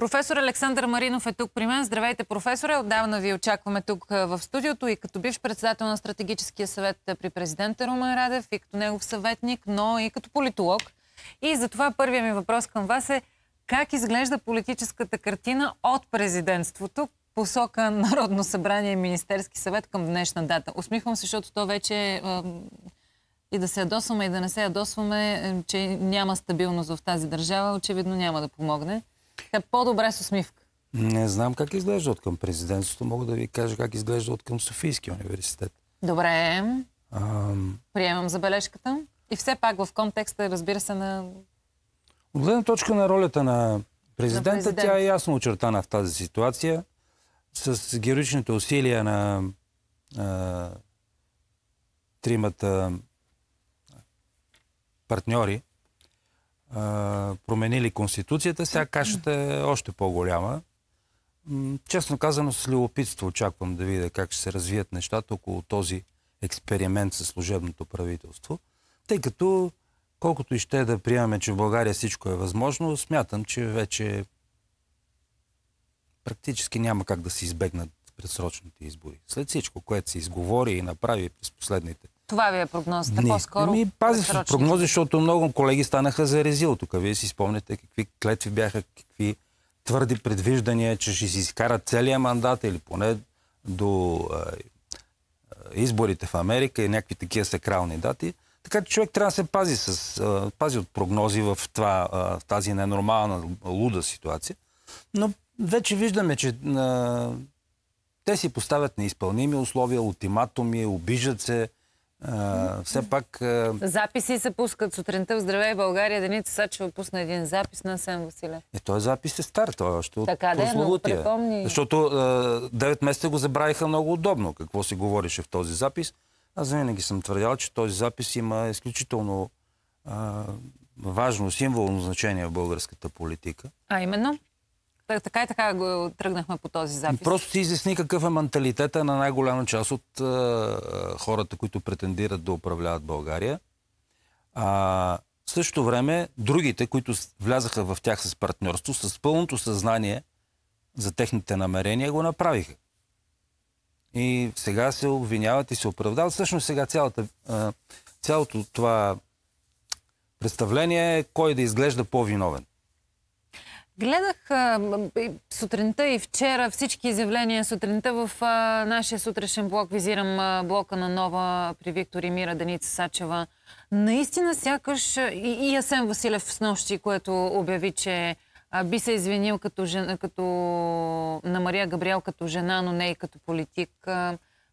Професор Александър Маринов е тук при мен. Здравейте, професоре. Отдавна ви очакваме тук в студиото и като бивш председател на стратегическия съвет при президента Румен Радев и като негов съветник, но и като политолог. И затова първият ми въпрос към вас е как изглежда политическата картина от президентството посока Народно събрание и Министерски съвет към днешна дата? Усмихвам се, защото то вече и да се ядосваме и да не се ядосваме, е, че няма стабилност в тази държава, очевидно няма да помогне. Е по-добре с усмивка. Не знам как изглежда от към президентството. Мога да ви кажа как изглежда от към Софийския университет. Добре. Ам... Приемам забележката. И все пак в контекста, разбира се, на... От гледна точка на ролята на президента, на президент. тя е ясно очертана в тази ситуация. С героичните усилия на а, тримата партньори, променили конституцията, сега кашата е още по-голяма. Честно казано, с любопитство очаквам да видя как ще се развият нещата около този експеримент със служебното правителство, тъй като колкото и ще е да приемаме, че в България всичко е възможно, смятам, че вече практически няма как да се избегнат предсрочните избори. След всичко, което се изговори и направи през последните това ви е прогнозата. По-скоро. Ми пази се прогнози, защото много колеги станаха за резил. Тук вие си спомняте какви клетви бяха, какви твърди предвиждания, че ще си изкарат целия мандат или поне до а, изборите в Америка и някакви такива сакрални дати. Така че човек трябва да се пази, с, а, пази от прогнози в, това, а, в тази ненормална луда ситуация. Но вече виждаме, че а, те си поставят неизпълними условия, ултиматуми, обиждат се а, все пак... А... Записи се пускат сутринта в Здравей България. Деница Сачева пусна един запис на Сен Василе. Е, той запис е стар, той е още така, от да, е, но припомни... Защото а, 9 месеца го забравиха много удобно, какво се говореше в този запис. Аз винаги съм твърдял, че този запис има изключително а, важно, символно значение в българската политика. А именно? Така и така го тръгнахме по този запис. Просто ти изясни какъв е менталитета на най-голяма част от а, хората, които претендират да управляват България. А, в същото време, другите, които влязаха в тях с партньорство, с пълното съзнание за техните намерения, го направиха. И сега се обвиняват и се оправдават. Всъщност сега цялата, цялото това представление е кой да изглежда по-виновен. Гледах а, сутринта и вчера всички изявления сутринта в а, нашия сутрешен блок. Визирам а, блока на Нова при Виктор и Мира Даница Сачева. Наистина сякаш и, и Асен Василев с нощи, което обяви, че би се извинил като, като на Мария Габриел като жена, но не и като политик.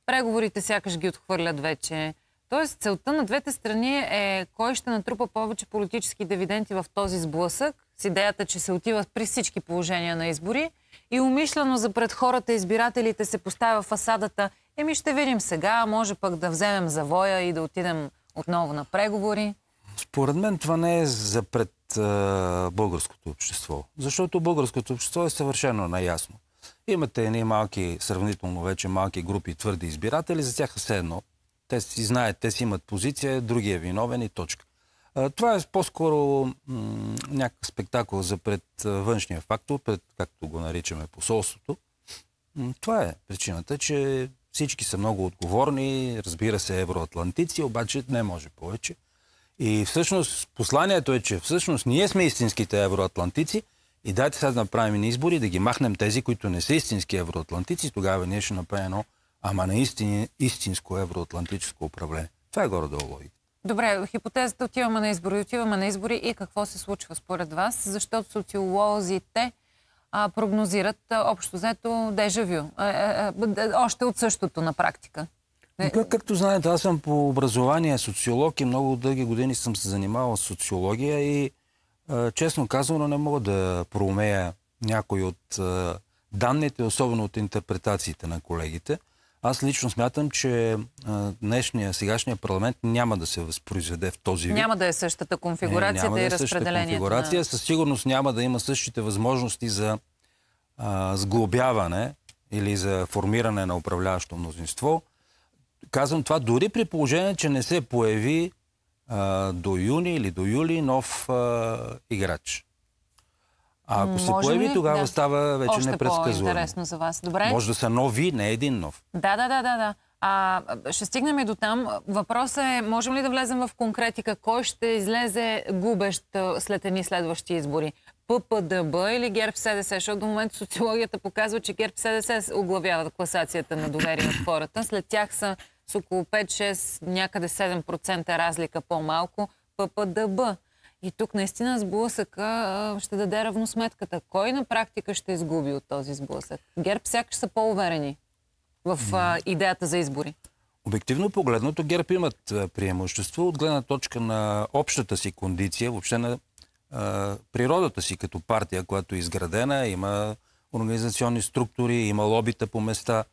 Преговорите сякаш ги отхвърлят вече. Тоест целта на двете страни е кой ще натрупа повече политически дивиденти в този сблъсък с идеята, че се отива при всички положения на избори и умишлено за пред хората избирателите се поставя фасадата Еми ще видим сега, може пък да вземем завоя и да отидем отново на преговори. Според мен това не е за пред е, българското общество, защото българското общество е съвършено наясно. Имате едни малки, сравнително вече малки групи твърди избиратели, за тях е все едно. Те си знаят, те си имат позиция, другия е виновен и точка. Това е по-скоро някакъв спектакъл за пред външния фактор, пред, както го наричаме, посолството. Това е причината, че всички са много отговорни, разбира се, евроатлантици, обаче не може повече. И всъщност посланието е, че всъщност ние сме истинските евроатлантици и дайте сега да направим избори, да ги махнем тези, които не са истински евроатлантици, тогава ние ще направим едно, ама наистина истинско евроатлантическо управление. Това е горе-долу логика. Добре, хипотезата отиваме на избори, отиваме на избори и какво се случва според вас, защото социолозите а, прогнозират а, общо взето дежавю. А, а, а, още от същото на практика. Как, както знаете, аз съм по образование социолог и много дълги години съм се занимавал с социология и а, честно казано не мога да проумея някой от а, данните, особено от интерпретациите на колегите. Аз лично смятам, че днешния, сегашния парламент няма да се възпроизведе в този вид. Няма да е същата е, конфигурация да е и разпределението. Конфигурация. На... Със сигурност няма да има същите възможности за а, сглобяване или за формиране на управляващо мнозинство. Казвам това дори при положение, че не се появи а, до юни или до юли нов а, играч. А ако Може се появи, ли? тогава да. става вече Още по интересно за вас. Добре. Може да са нови, не е един нов. Да, да, да, да. да. А, ще стигнем и до там. Въпросът е, можем ли да влезем в конкретика? Кой ще излезе губещ след едни следващи избори? ППДБ или ГЕРБ-СДС? Защото до момента социологията показва, че ГЕРБ-СДС оглавява класацията на доверие от хората. След тях са с около 5-6, някъде 7% разлика по-малко. ППДБ и тук наистина сблъсъка ще даде равносметката. Кой на практика ще изгуби от този сблъсък? Герб сякаш са по-уверени в идеята за избори. Обективно погледното, ГЕРБ имат преимущество от гледна точка на общата си кондиция, въобще на природата си като партия, която е изградена, има организационни структури, има лобита по места,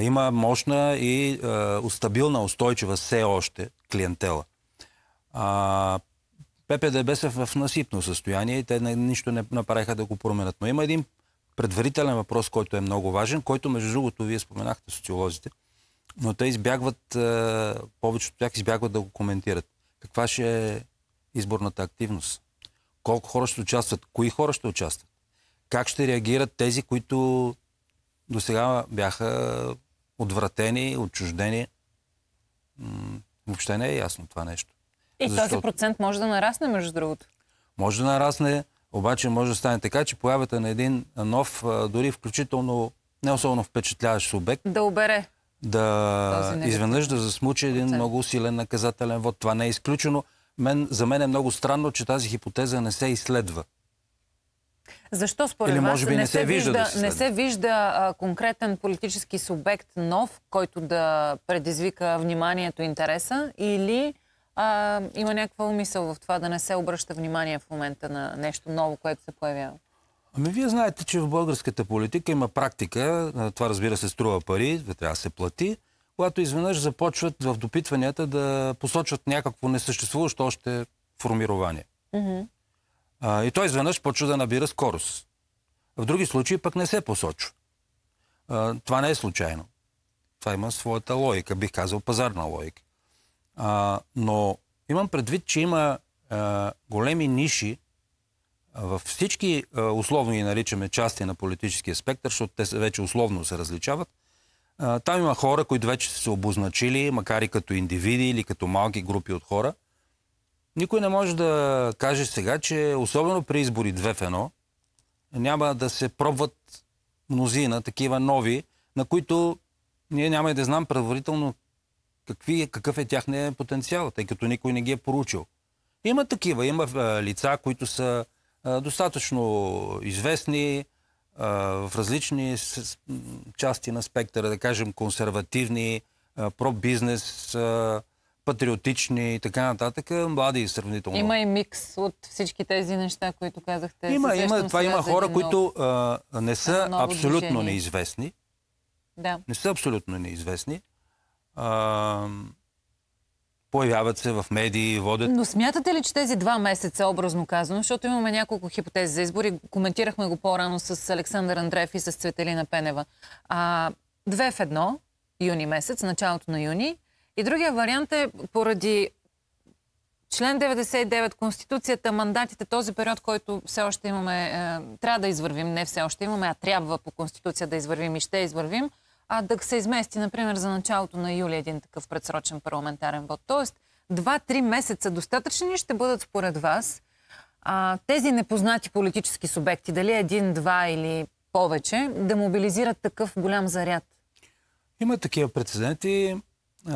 има мощна и стабилна, устойчива все още клиентела. ППДБ са в насипно състояние и те нищо не направиха да го променят. Но има един предварителен въпрос, който е много важен, който между другото вие споменахте социолозите, но те избягват, е, повечето тях избягват да го коментират. Каква ще е изборната активност? Колко хора ще участват? Кои хора ще участват? Как ще реагират тези, които до сега бяха отвратени, отчуждени? Въобще не е ясно това нещо. И Защо... този процент може да нарасне, между другото. Може да нарасне, обаче може да стане така, че появата на един нов, дори включително не особено впечатляващ субект. Да обере. Да изведнъж да засмучи един процент. много силен наказателен вод. Това не е изключено. Мен, за мен е много странно, че тази хипотеза не се изследва. Защо според Или, вас не, не, се вижда, да се не се вижда а, конкретен политически субект нов, който да предизвика вниманието, и интереса? Или а, има някаква умисъл в това да не се обръща внимание в момента на нещо ново, което се появява? Ами вие знаете, че в българската политика има практика, това разбира се струва пари, трябва да се плати, когато изведнъж започват в допитванията да посочват някакво несъществуващо още формирование. Mm-hmm. А, и той изведнъж почва да набира скорост. В други случаи пък не се посочва. А, това не е случайно. Това има своята логика, бих казал пазарна логика. А, но имам предвид, че има а, големи ниши във всички, а, условно ги наричаме, части на политическия спектър, защото те вече условно се различават. А, там има хора, които вече са се обозначили, макар и като индивиди или като малки групи от хора. Никой не може да каже сега, че особено при избори 2 в 1 няма да се пробват мнозина, такива нови, на които ние няма и да знам предварително какви, какъв е тяхният потенциал, тъй като никой не ги е поручил. Има такива, има лица, които са достатъчно известни в различни части на спектъра, да кажем консервативни, пробизнес, патриотични и така нататък, млади и сравнително. Има и микс от всички тези неща, които казахте. Има, има това има хора, нов, които а, не са абсолютно движение. неизвестни. Да. Не са абсолютно неизвестни а, появяват се в медии, водят... Но смятате ли, че тези два месеца, образно казано, защото имаме няколко хипотези за избори, коментирахме го по-рано с Александър Андреев и с Цветелина Пенева, а, две в едно, юни месец, началото на юни, и другия вариант е поради член 99, Конституцията, мандатите, този период, който все още имаме, е, трябва да извървим, не все още имаме, а трябва по Конституция да извървим и ще извървим – а да се измести, например, за началото на юли един такъв предсрочен парламентарен вод. Тоест, два-три месеца достатъчни ще бъдат според вас а, тези непознати политически субекти, дали един, два или повече, да мобилизират такъв голям заряд? Има такива прецеденти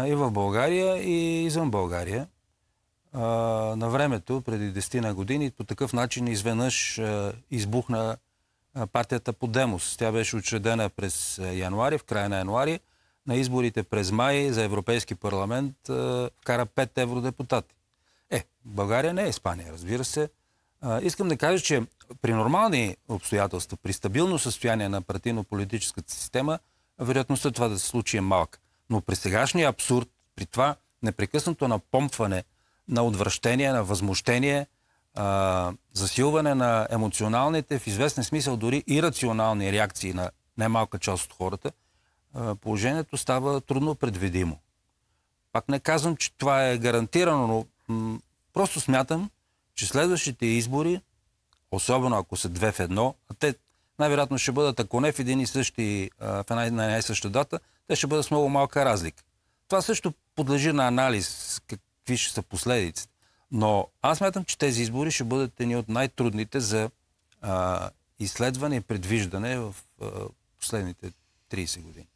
и в България, и извън България. А, на времето, преди на години, по такъв начин изведнъж избухна партията по Демос. Тя беше учредена през януари, в края на януари. На изборите през май за Европейски парламент кара 5 евродепутати. Е, България не е Испания, разбира се. Искам да кажа, че при нормални обстоятелства, при стабилно състояние на партийно-политическата система, вероятността това да се случи е малка. Но при сегашния абсурд, при това непрекъснато напомпване на отвращение, на възмущение, а, засилване на емоционалните, в известен смисъл дори и рационални реакции на немалка част от хората, а, положението става трудно предвидимо. Пак не казвам, че това е гарантирано, но просто смятам, че следващите избори, особено ако са две в едно, а те най-вероятно ще бъдат, ако не в един и същи, в една и най съща дата, те ще бъдат с много малка разлика. Това също подлежи на анализ, какви ще са последиците. Но аз мятам, че тези избори ще бъдат едни от най-трудните за а, изследване и предвиждане в а, последните 30 години.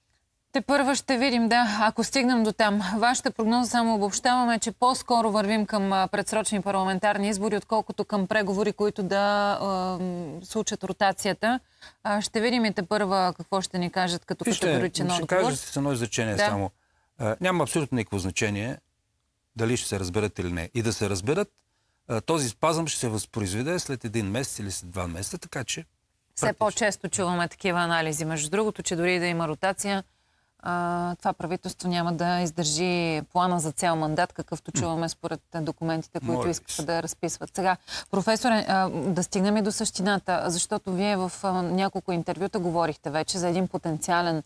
Те първа ще видим, да, ако стигнем до там. Вашата прогноза само обобщаваме, че по-скоро вървим към предсрочни парламентарни избори, отколкото към преговори, които да е, случат ротацията. А, ще видим и те първа какво ще ни кажат като категоричен отговор. Ще кажа с едно изречение да. само. А, няма абсолютно никакво значение дали ще се разберат или не. И да се разберат, този спазъм ще се възпроизведе след един месец или след два месеца, така че... Все по-често чуваме такива анализи. Между другото, че дори да има ротация, това правителство няма да издържи плана за цял мандат, какъвто чуваме според документите, които искаха да разписват. Сега, професоре, да стигнем и до същината, защото вие в няколко интервюта говорихте вече за един потенциален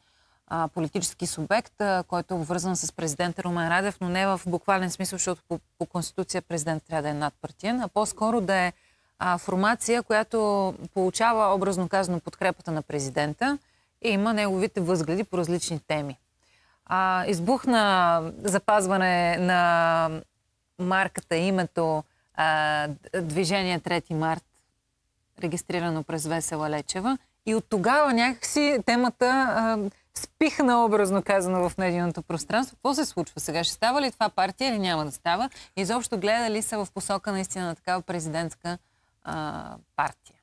политически субект, който е обвързан с президента Румен Радев, но не в буквален смисъл, защото по, по Конституция президент трябва да е надпартиен, а по-скоро да е а, формация, която получава образно казано подкрепата на президента и има неговите възгледи по различни теми. А, избухна запазване на марката, името а, Движение 3 март, регистрирано през Весела Лечева. И от тогава някакси темата а, спихна образно казано в медийното пространство. Какво се случва сега? Ще става ли това партия или няма да става? Изобщо гледа ли са в посока наистина на такава президентска а, партия?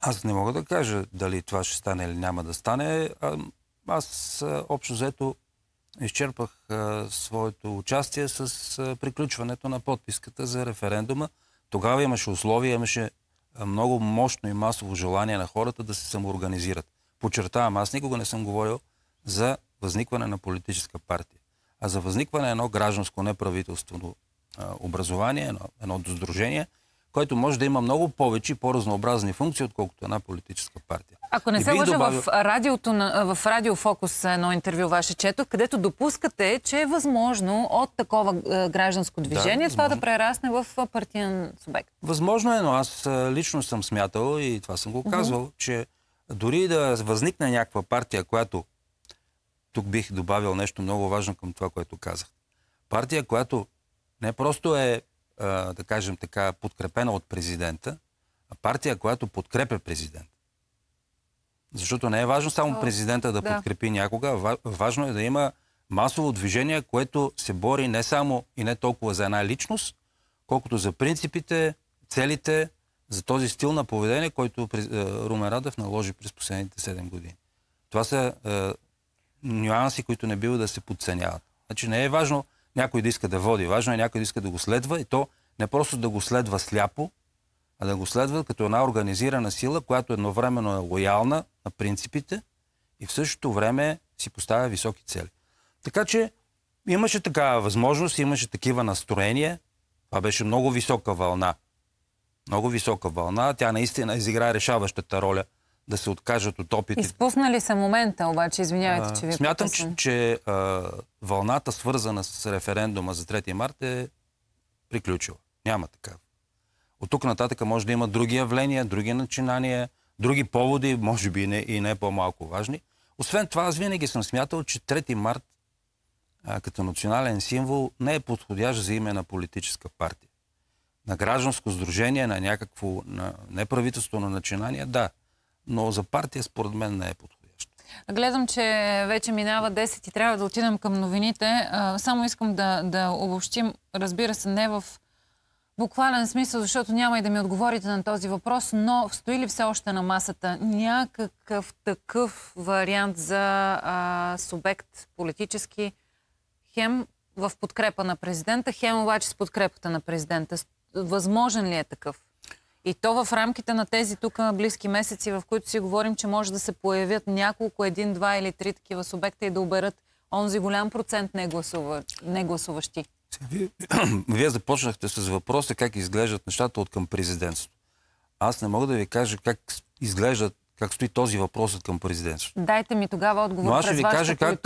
Аз не мога да кажа дали това ще стане или няма да стане. А, аз а, общо взето изчерпах а, своето участие с а, приключването на подписката за референдума. Тогава имаше условия, имаше много мощно и масово желание на хората да се самоорганизират. Подчертавам, аз никога не съм говорил за възникване на политическа партия, а за възникване на едно гражданско неправителствено образование, едно, едно сдружение, което може да има много повече и по-разнообразни функции, отколкото една политическа партия. Ако не се лъжа добавил... в, радиото, в Радио Фокус е едно интервю ваше чето, където допускате, че е възможно от такова е, гражданско движение да, това да прерасне в партиен субект. Възможно е, но аз лично съм смятал и това съм го казвал, uh -huh. че дори да възникне някаква партия, която тук бих добавил нещо много важно към това, което казах. Партия, която не просто е, да кажем така, подкрепена от президента, а партия, която подкрепя президента. Защото не е важно само президента да. подкрепи някога, важно е да има масово движение, което се бори не само и не толкова за една личност, колкото за принципите, целите, за този стил на поведение, който Румен Радев наложи през последните 7 години. Това са нюанси, които не бива да се подценяват. Значи не е важно някой да иска да води, важно е някой да иска да го следва и то не просто да го следва сляпо, а да го следва като една организирана сила, която едновременно е лоялна на принципите и в същото време си поставя високи цели. Така че имаше такава възможност, имаше такива настроения. Това беше много висока вълна. Много висока вълна. Тя наистина изигра решаващата роля – да се откажат от опитите. Изпуснали са момента, обаче, извинявайте, че ви е Смятам, че, че а, вълната, свързана с референдума за 3 марта, е приключила. Няма такава. От тук нататък може да има други явления, други начинания, други поводи, може би и не, и не по-малко важни. Освен това, аз винаги съм смятал, че 3 март а, като национален символ не е подходящ за име на политическа партия. На гражданско сдружение, на някакво на неправителствено начинание, да, но за партия според мен не е подходящо. Гледам, че вече минава 10 и трябва да отидем към новините. Само искам да, да обобщим, разбира се, не в буквален смисъл, защото няма и да ми отговорите на този въпрос, но стои ли все още на масата някакъв такъв вариант за а, субект политически хем в подкрепа на президента, хем обаче с подкрепата на президента? Възможен ли е такъв? И то в рамките на тези тук на близки месеци, в които си говорим, че може да се появят няколко, един, два или три такива субекта и да оберат онзи голям процент не, гласува, Вие, вие започнахте с въпроса как изглеждат нещата от към президентството. Аз не мога да ви кажа как изглеждат как стои този въпрос от към президентството. Дайте ми тогава отговор Но аз ще ви кажа как,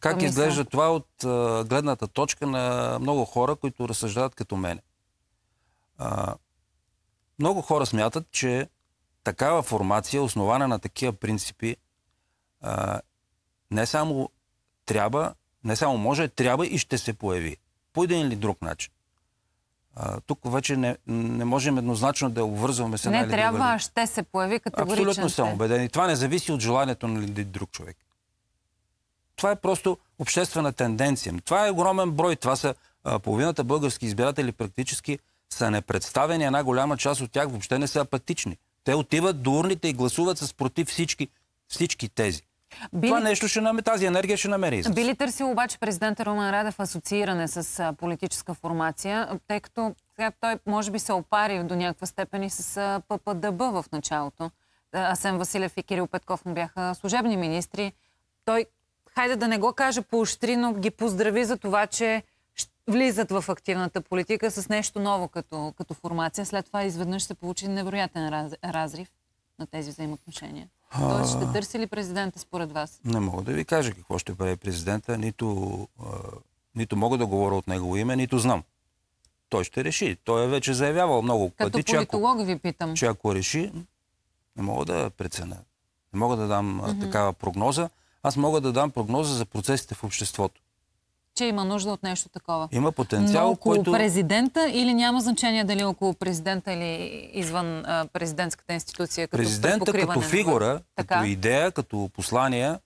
как изглежда това от а, гледната точка на много хора, които разсъждават като мене. А, много хора смятат, че такава формация, основана на такива принципи, а, не само трябва, не само може, трябва и ще се появи. По един или друг начин. А, тук вече не, не можем еднозначно да обвързваме с една Не трябва, а ще се появи категорично. Абсолютно съм убеден. И това не зависи от желанието на друг човек. Това е просто обществена тенденция. Това е огромен брой. Това са а, половината български избиратели практически са непредставени, една голяма част от тях въобще не са апатични. Те отиват до урните и гласуват с против всички, всички тези. Били... Това нещо ще намери, тази енергия ще намери излез. Били търсил обаче президента Роман Радев асоцииране с политическа формация, тъй като сега той може би се опари до някаква степен и с ППДБ в началото. Асен Василев и Кирил Петков му бяха служебни министри. Той, хайде да не го каже поощри, но ги поздрави за това, че влизат в активната политика с нещо ново като, като формация. След това изведнъж се получи невероятен раз, разрив на тези взаимоотношения. А... Тоест ще търси ли президента според вас? Не мога да ви кажа какво ще прави президента, нито, а, нито мога да говоря от негово име, нито знам. Той ще реши. Той е вече заявявал много като пъти, че ако, ви питам. че ако реши, не мога да преценя. Не мога да дам mm-hmm. такава прогноза. Аз мога да дам прогноза за процесите в обществото че има нужда от нещо такова. Има потенциал, Но около който... президента или няма значение дали е около президента или извън а, президентската институция? Като президента като фигура, така? като идея, като послание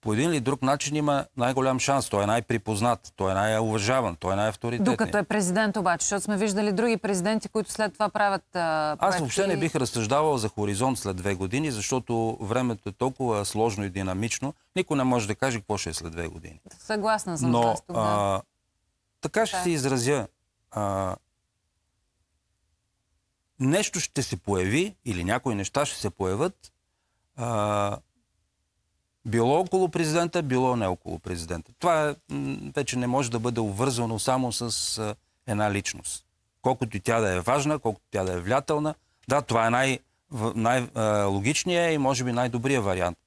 по един или друг начин има най-голям шанс. Той е най-припознат, той е най-уважаван, той е най-авторитетен. Докато е президент обаче, защото сме виждали други президенти, които след това правят а, проекти... Аз въобще не бих разсъждавал за хоризонт след две години, защото времето е толкова сложно и динамично. Никой не може да каже какво ще е след две години. Съгласна съм Но, с това. Така ще се изразя. А, нещо ще се появи или някои неща ще се появят, а, било около президента, било не около президента. Това вече не може да бъде обвързвано само с една личност. Колкото тя да е важна, колкото тя да е влиятелна, да, това е най- най-логичният и може би най-добрият вариант.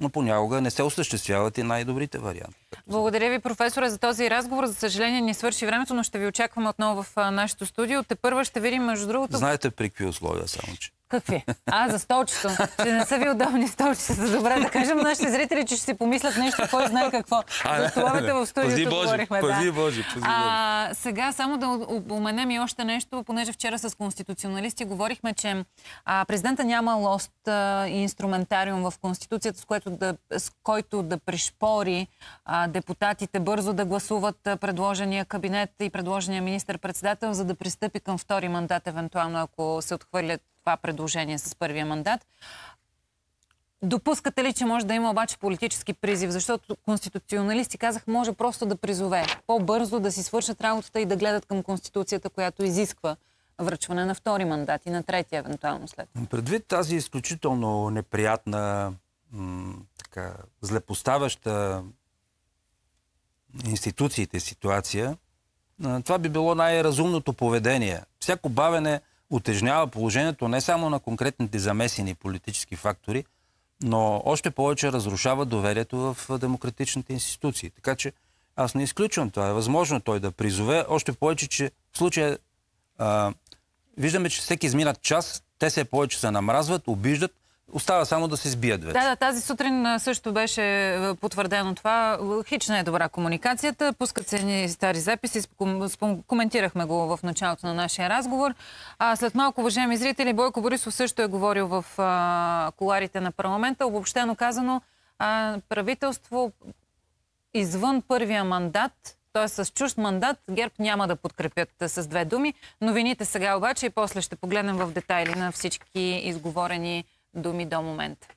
Но понякога не се осъществяват и най-добрите варианти. Благодаря ви, професора за този разговор. За съжаление ни свърши времето, но ще ви очакваме отново в нашето студио. Те първа ще видим, между другото... Знаете при какви условия само, че... Какви? А, за столчето. Ще не са ви удобни столчета за добре. Да кажем нашите зрители, че ще си помислят нещо, кой знае какво. А, за столовете в студиото Боже, говорихме. Пази да. Боже, пази а, Сега само да упоменем и още нещо, понеже вчера с конституционалисти говорихме, че а, президента няма лост а, и инструментариум в Конституцията, с, което да, с който да пришпори а, депутатите бързо да гласуват предложения кабинет и предложения министър-председател, за да пристъпи към втори мандат, евентуално, ако се отхвърлят това предложение с първия мандат. Допускате ли, че може да има обаче политически призив? Защото конституционалисти казах, може просто да призове по-бързо да си свършат работата и да гледат към Конституцията, която изисква връчване на втори мандат и на третия евентуално след. Предвид тази изключително неприятна, така, злепоставяща институциите ситуация, това би било най-разумното поведение. Всяко бавене отежнява положението не само на конкретните замесени политически фактори, но още повече разрушава доверието в демократичните институции. Така че аз не изключвам това. Е възможно той да призове, още повече, че в случая а, виждаме, че всеки изминат час те се повече се намразват, обиждат, Остава само да се сбият вече. Да, да, тази сутрин също беше потвърдено това. Хич не е добра комуникацията. Пускат се ни стари записи. Коментирахме го в началото на нашия разговор. А след малко, уважаеми зрители, Бойко Борисов също е говорил в а, коларите на парламента. Обобщено казано, а, правителство извън първия мандат т.е. с чужд мандат ГЕРБ няма да подкрепят с две думи. Новините сега обаче и после ще погледнем в детайли на всички изговорени думи до момента?